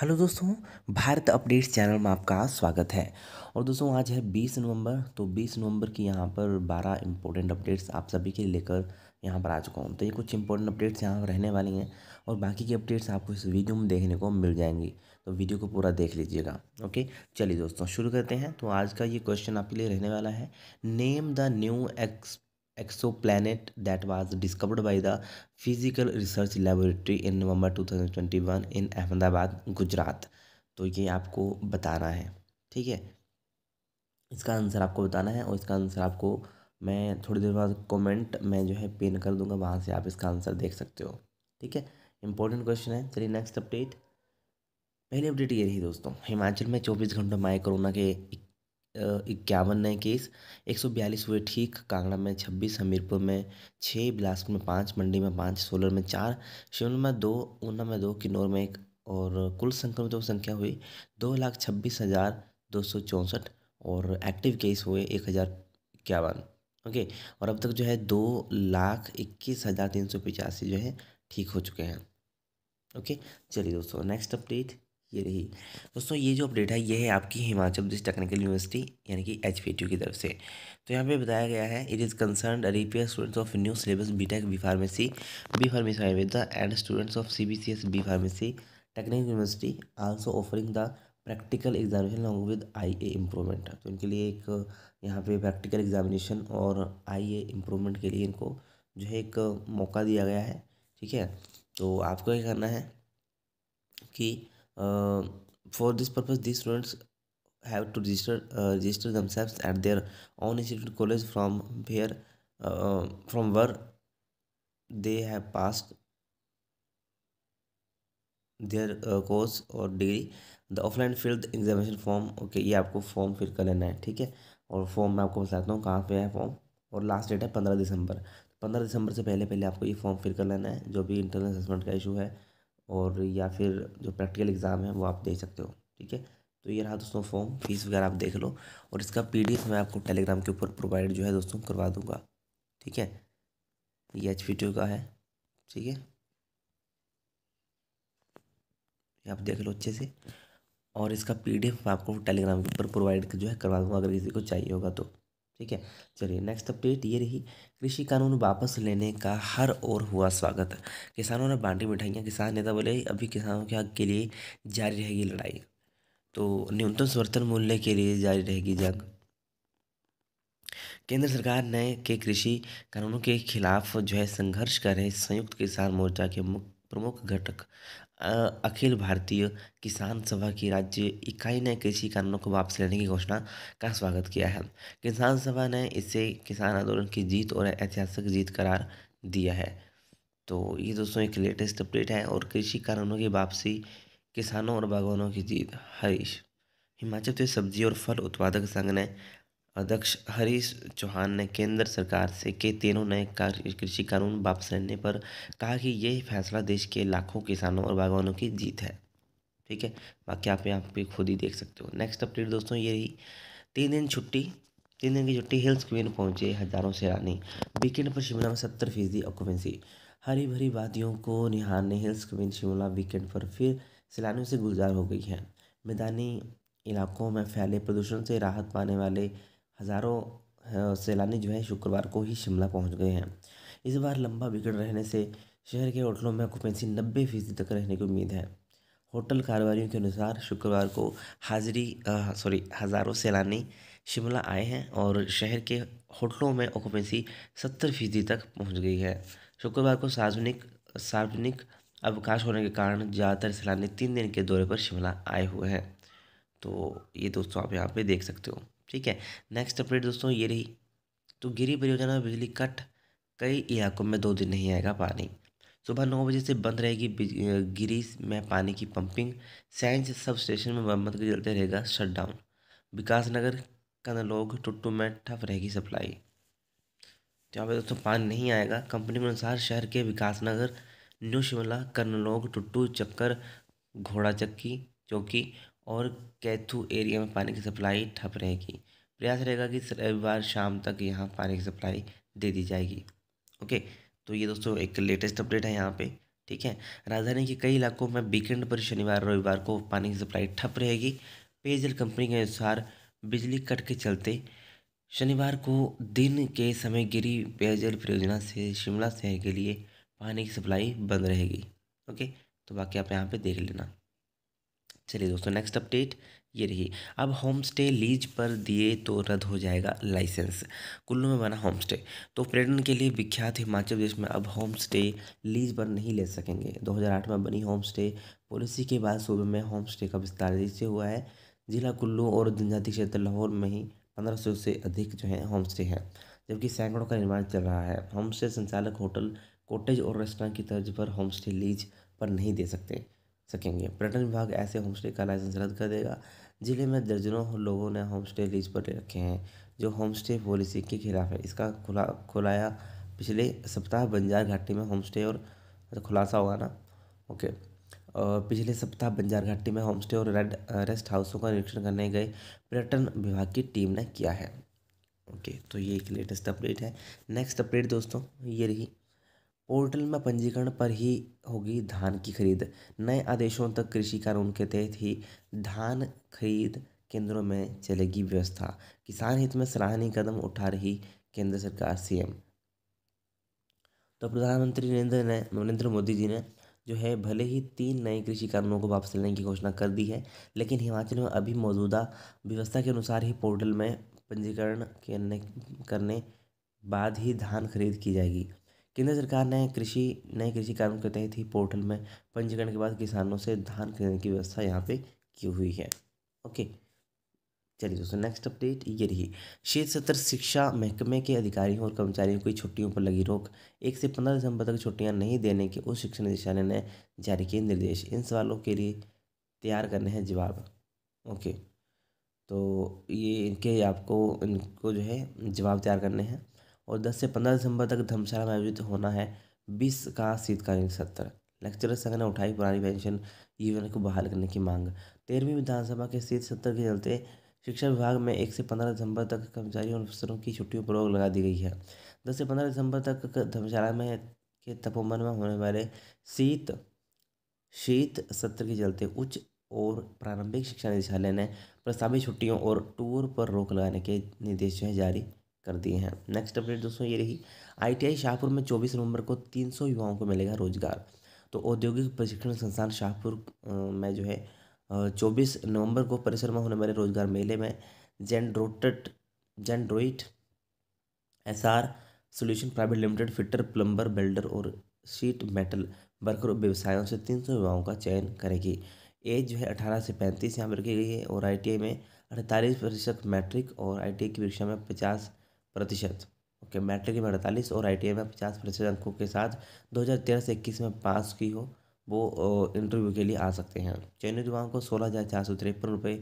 hello दोस्तों Bharat updates channel में आपका स्वागत है और दोस्तों आज है 20 नवंबर तो 20 नवंबर की यहाँ पर 12 इम्पोर्टेंट अपडेट्स आप सभी के लेकर यहाँ पर आ चुका हूँ तो ये कुछ इंपॉर्टेंट अपडेट्स यहाँ रहने वाली हैं और बाकी की अपडेट्स आपको इस वीडियो में देखने को मिल जाएंगी तो वीडियो को पूरा देख लीजिएगा ओके चलिए दोस्तों शुरू करते हैं तो आज का ये क्वेश्चन आपके लिए रहने वाला है name the new ex exoplanet that was discovered by the Physical Research Laboratory in November 2021 in Ahmedabad Gujarat तो ये आपको बताना है ठीक है इसका आंसर आपको बताना है और इसका आंसर आपको मैं थोड़ी देर बाद कमेंट में जो है पिन कर दूंगा वहाँ से आप इसका आंसर देख सकते हो ठीक है इंपॉर्टेंट क्वेश्चन है चलिए नेक्स्ट अपडेट पहली अपडेट ये रही दोस्तों हिमाचल में चौबीस घंटों में कोरोना के इक्यावन नए केस एक सौ बयालीस हुए ठीक कांगड़ा में छब्बीस हमीरपुर में छः बिलासपुर में पाँच मंडी में पाँच सोलर में चार शिमला में दो ऊना में दो किन्नौर में एक और कुल संक्रमितों की संख्या हुई दो लाख छब्बीस हज़ार दो सौ चौंसठ और एक्टिव केस हुए एक हज़ार इक्यावन ओके और अब तक जो है दो लाख इक्कीस हज़ार तीन सौ पचासी जो है ठीक हो चुके हैं ओके चलिए दोस्तों नेक्स्ट अपडेट ये रही दोस्तों ये जो अपडेट है ये है आपकी हिमाचल प्रदेश टेक्निकल यूनिवर्सिटी यानी कि एच की तरफ से तो यहाँ पे बताया गया है it is concern repair students of new syllabus B tech B pharmacy B pharmacy Ayurveda and students of C B C S B pharmacy technical university also offering the practical examination long with I A improvement तो इनके लिए एक यहाँ पे practical examination और आई A improvement के लिए इनको जो है एक मौका दिया गया है ठीक है तो आपको ये करना है कि for uh, this purpose this students have to register register register at their on institute college from from from uh, they have pass their course और degree the offline field examination form okay ये आपको form fill कर लेना है ठीक है और form मैं आपको बताता हूँ कहाँ पे है फॉर्म और लास्ट डेट है पंद्रह दिसंबर पंद्रह दिसंबर से पहले पहले आपको ये फॉर्म फिल कर लेना है जो भी इंटरनल असेसमेंट का इशू है और या फिर जो प्रैक्टिकल एग्ज़ाम है वो आप दे सकते हो ठीक है तो ये रहा दोस्तों फॉर्म फीस वगैरह आप देख लो और इसका पीडीएफ मैं आपको टेलीग्राम के ऊपर प्रोवाइड जो है दोस्तों करवा दूंगा ठीक है ये एच का है ठीक है आप देख लो अच्छे से और इसका पीडीएफ मैं आपको टेलीग्राम के ऊपर प्रोवाइड जो है करवा दूंगा अगर किसी को चाहिए होगा तो ठीक है चलिए नेक्स्ट अपडेट ये रही कृषि कानून वापस लेने का हर ओर हुआ स्वागत किसानों ने बांटी मिठाइयाँ किसान नेता बोले अभी किसानों के हक के लिए जारी रहेगी लड़ाई तो न्यूनतम समर्थन मूल्य के लिए जारी रहेगी जंग केंद्र सरकार ने के कृषि कानूनों के खिलाफ जो है संघर्ष कर रहे संयुक्त किसान मोर्चा के मुख्य प्रमुख घटक अखिल भारतीय किसान सभा की राज्य इकाई ने कृषि कानूनों को वापस लेने की घोषणा का स्वागत किया है किसान सभा ने इसे किसान आंदोलन की जीत और ऐतिहासिक जीत करार दिया है तो ये दोस्तों एक लेटेस्ट अपडेट है और कृषि कानूनों की वापसी किसानों और बागवानों की जीत हरीश हिमाचल प्रदेश सब्जी और फल उत्पादक संघ ने अध्यक्ष हरीश चौहान ने केंद्र सरकार से के तीनों नए कृषि कानून वापस लेने पर कहा कि यह फैसला देश के लाखों किसानों और बागवानों की जीत है ठीक है बाकी आप यहाँ पे खुद ही देख सकते हो नेक्स्ट अपडेट दोस्तों ये रही तीन दिन छुट्टी तीन दिन की छुट्टी हिल्स क्वीन पहुंचे हजारों से रानी वीकेंड पर शिमला में सत्तर फीसदी ऑक्यूपेंसी हरी भरी वादियों को निहारने हिल्स क्वीन शिमला वीकेंड पर फिर सैलानियों से गुलजार हो गई है मैदानी इलाकों में फैले प्रदूषण से राहत पाने वाले हज़ारों सैलानी जो है शुक्रवार को ही शिमला पहुंच गए हैं इस बार लंबा विकेट रहने से शहर के होटलों में ऑक्यूपेंसी नब्बे फीसदी तक रहने की उम्मीद है होटल कारोबारियों के अनुसार शुक्रवार को हाजिरी सॉरी हज़ारों सैलानी शिमला आए हैं और शहर के होटलों में ऑक्यूपेंसी सत्तर फीसदी तक पहुंच गई है शुक्रवार को सार्वजनिक सार्वजनिक अवकाश होने के कारण ज़्यादातर सैलानी तीन दिन के दौरे पर शिमला आए हुए हैं तो ये दोस्तों आप यहाँ पे देख सकते हो ठीक है नेक्स्ट अपडेट दोस्तों ये रही तो गिरी परियोजना में बिजली कट कई इलाकों में दो दिन नहीं आएगा पानी सुबह नौ बजे से बंद रहेगी गिरी में पानी की पंपिंग साइंस सब स्टेशन में मरम्मत के चलते रहेगा शटडाउन विकास नगर कनलोग टुट्टू में ठप रहेगी सप्लाई जहाँ पर दोस्तों पानी नहीं आएगा कंपनी के अनुसार शहर के विकास नगर न्यू शिमला कर्नलोग टुट्टू चक्कर घोड़ा चक्की चौकी और कैथू एरिया में पानी की सप्लाई ठप रहेगी प्रयास रहेगा कि रविवार शाम तक यहाँ पानी की सप्लाई दे दी जाएगी ओके तो ये दोस्तों एक लेटेस्ट अपडेट है यहाँ पे ठीक है राजधानी के कई इलाकों में वीकेंड पर शनिवार रविवार को पानी की सप्लाई ठप रहेगी पेयजल कंपनी के अनुसार बिजली कट के चलते शनिवार को दिन के समय गिरी पेयजल परियोजना से शिमला शहर के लिए पानी की सप्लाई बंद रहेगी ओके तो बाकी आप यहाँ पे देख लेना चलिए दोस्तों नेक्स्ट अपडेट ये रही अब होम स्टे लीज पर दिए तो रद्द हो जाएगा लाइसेंस कुल्लू में बना होम स्टे तो पर्यटन के लिए विख्यात हिमाचल प्रदेश में अब होम स्टे लीज पर नहीं ले सकेंगे 2008 में बनी होम स्टे पॉलिसी के बाद सूबे में होम स्टे का विस्तार से हुआ है जिला कुल्लू और जनजातीय क्षेत्र लाहौर में ही पंद्रह सौ से अधिक जो है होम स्टे हैं जबकि सैकड़ों का निर्माण चल रहा है होम स्टे संचालक होटल कॉटेज और रेस्टोरेंट की तर्ज पर होम स्टे लीज पर नहीं दे सकते सकेंगे पर्यटन विभाग ऐसे होमस्टे का लाइसेंस रद्द कर देगा जिले में दर्जनों लोगों ने होमस्टे लीज पर ले रखे हैं जो होमस्टे पॉलिसी के खिलाफ है इसका खुला खुलाया पिछले सप्ताह बंजार घाटी में होमस्टे और खुलासा होगा ना ओके और पिछले सप्ताह बंजार घाटी में होमस्टे और रेड रेस्ट हाउसों का निरीक्षण करने गए पर्यटन विभाग की टीम ने किया है ओके तो ये एक लेटेस्ट अपडेट है नेक्स्ट अपडेट दोस्तों ये रही पोर्टल में पंजीकरण पर ही होगी धान की खरीद नए आदेशों तक कृषि कानून के तहत ही धान खरीद केंद्रों में चलेगी व्यवस्था किसान हित में सराहनीय कदम उठा रही केंद्र सरकार सीएम तो प्रधानमंत्री नरेंद्र ने नरेंद्र मोदी जी ने जो है भले ही तीन नए कृषि कानूनों को वापस लेने की घोषणा कर दी है लेकिन हिमाचल में अभी मौजूदा व्यवस्था के अनुसार ही पोर्टल में पंजीकरण करने करने बाद ही धान खरीद की जाएगी केंद्र सरकार ने कृषि नए कृषि कानून के तहत ही पोर्टल में पंजीकरण के बाद किसानों से धान खरीदने की व्यवस्था यहाँ पे की हुई है ओके चलिए दोस्तों नेक्स्ट अपडेट ये रही क्षेत्र सत्र शिक्षा महकमे के अधिकारियों और कर्मचारियों की छुट्टियों पर लगी रोक एक से पंद्रह दिसंबर तक छुट्टियां नहीं देने के उच्च शिक्षा निदेशालय ने जारी किए निर्देश इन सवालों के लिए तैयार करने हैं जवाब ओके तो ये इनके आपको इनको जो है जवाब तैयार करने हैं और 10 से 15 दिसंबर तक धर्मशाला में आयोजित होना है बीस का शीतकालीन सत्र लेक्चरर संघ ने उठाई पुरानी पेंशन योजना को बहाल करने की मांग तेरहवीं विधानसभा के शीत सत्र के चलते शिक्षा विभाग में एक से पंद्रह दिसंबर तक कर्मचारियों और अफसरों की छुट्टियों पर रोक लगा दी गई है दस से पंद्रह दिसंबर तक धर्मशाला में के तपोवन में होने वाले शीत शीत सत्र के चलते उच्च और प्रारंभिक शिक्षा निदेशालय ने प्रस्तावित छुट्टियों और टूर पर रोक लगाने के निर्देश जारी कर दिए हैं नेक्स्ट अपडेट दोस्तों ये रही आईटीआई शाहपुर में 24 नवंबर को 300 युवाओं को मिलेगा रोजगार तो औद्योगिक प्रशिक्षण संस्थान शाहपुर में जो है चौबीस नवंबर को परिसर में होने वाले रोजगार मेले में जेंड्रोटेट जेंड्रोइट S R solution private limited fitter plumber builder और शीट मेटल वर्कर व्यवसायों से तीन सौ युवाओं का चयन करेगी एज जो है अठारह से पैंतीस यहाँ पर रखी गई है और आई में अड़तालीस प्रतिशत मैट्रिक और आई की परीक्षा में पचास प्रतिशत ओके मैट्रिक में अड़तालीस और आई में पचास प्रतिशत अंकों के साथ दो हज़ार तेरह से इक्कीस में पास की हो वो इंटरव्यू के लिए आ सकते हैं चयनित युवाओं को सोलह हज़ार चार सौ तिरपन रुपये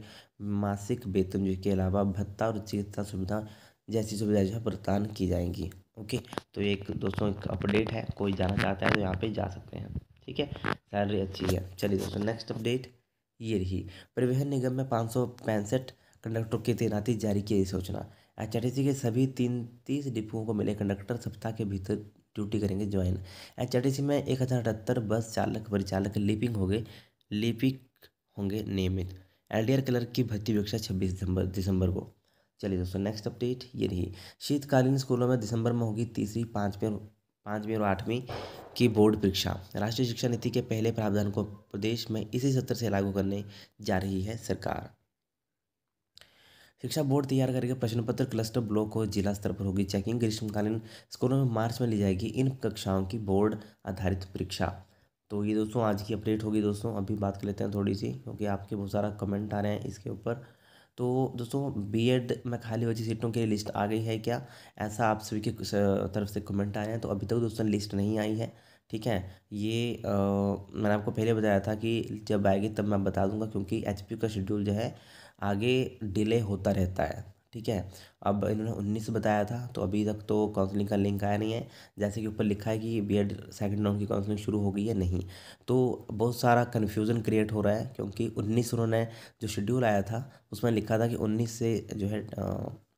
मासिक वेतन जो के अलावा भत्ता और चिकित्सा सुविधा जैसी सुविधा जो है प्रदान की जाएंगी ओके तो एक दोस्तों एक अपडेट है कोई जाना चाहता है तो यहाँ पे जा सकते हैं ठीक है सैलरी अच्छी है चलिए दोस्तों नेक्स्ट अपडेट ये रही परिवहन निगम में पाँच सौ पैंसठ कंडक्टरों की तैनाती जारी की गई सूचना एच के सभी तीन तीस डिपुओं को मिले कंडक्टर सप्ताह के भीतर ड्यूटी करेंगे ज्वाइन एच में एक हज़ार अठहत्तर बस चालक परिचालक लिपिंग हो गए लिपिक होंगे नियमित एल डी क्लर्क की भर्ती परीक्षा छब्बीस दिसंबर दिसंबर को चलिए दोस्तों नेक्स्ट अपडेट ये रही शीतकालीन स्कूलों में दिसंबर में होगी तीसरी पाँचवीं और पाँचवीं और आठवीं की बोर्ड परीक्षा राष्ट्रीय शिक्षा नीति के पहले प्रावधान को प्रदेश में इसी सत्र से लागू करने जा रही है सरकार शिक्षा बोर्ड तैयार करेगा प्रश्न पत्र क्लस्टर ब्लॉक और जिला स्तर पर होगी चेकिंग ग्रीष्मकालीन स्कूलों में मार्च में ली जाएगी इन कक्षाओं की बोर्ड आधारित परीक्षा तो ये दोस्तों आज की अपडेट होगी दोस्तों अभी बात कर लेते हैं थोड़ी सी क्योंकि आपके बहुत सारा कमेंट आ रहे हैं इसके ऊपर तो दोस्तों बीएड में खाली बची सीटों की लिस्ट आ गई है क्या ऐसा आप सभी के तरफ से कमेंट आ रहे हैं तो अभी तक दोस्तों लिस्ट नहीं आई है ठीक है ये आ, मैंने आपको पहले बताया था कि जब आएगी तब मैं बता दूंगा क्योंकि एच का शेड्यूल जो है आगे डिले होता रहता है ठीक है अब इन्होंने उन्नीस बताया था तो अभी तक तो काउंसलिंग का लिंक आया नहीं है जैसे कि ऊपर लिखा है कि बी एड सेकेंड राउंड की काउंसलिंग शुरू हो गई है नहीं तो बहुत सारा कन्फ्यूज़न क्रिएट हो रहा है क्योंकि उन्नीस उन्होंने जो शेड्यूल आया था उसमें लिखा था कि उन्नीस से जो है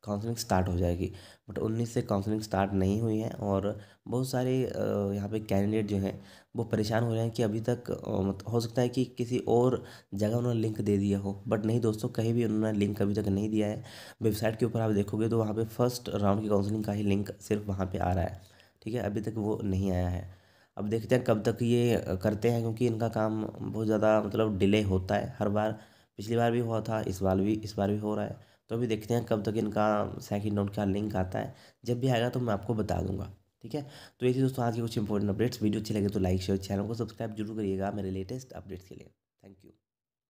काउंसलिंग स्टार्ट हो जाएगी बट उन्नीस से काउंसलिंग स्टार्ट नहीं हुई है और बहुत सारे यहाँ पे कैंडिडेट जो हैं वो परेशान हो रहे हैं कि अभी तक हो सकता है कि किसी और जगह उन्होंने लिंक दे दिया हो बट नहीं दोस्तों कहीं भी उन्होंने लिंक अभी तक नहीं दिया है वेबसाइट के ऊपर आप देखोगे तो वहाँ पर फर्स्ट राउंड की काउंसलिंग का ही लिंक सिर्फ वहाँ पर आ रहा है ठीक है अभी तक वो नहीं आया है अब देखते हैं कब तक ये करते हैं क्योंकि इनका काम बहुत ज़्यादा मतलब डिले होता है हर बार पिछली बार भी हुआ था इस बार भी इस बार भी हो रहा है तो अभी देखते हैं कब तक इनका सेकंड राउंड का लिंक आता है जब भी आएगा तो मैं आपको बता दूंगा ठीक है तो ये थी दोस्तों आज के कुछ इंपॉर्टेंट अपडेट्स वीडियो अच्छी लगे तो लाइक शेयर चैनल को सब्सक्राइब जरूर करिएगा मेरे लेटेस्ट अपडेट्स के लिए थैंक यू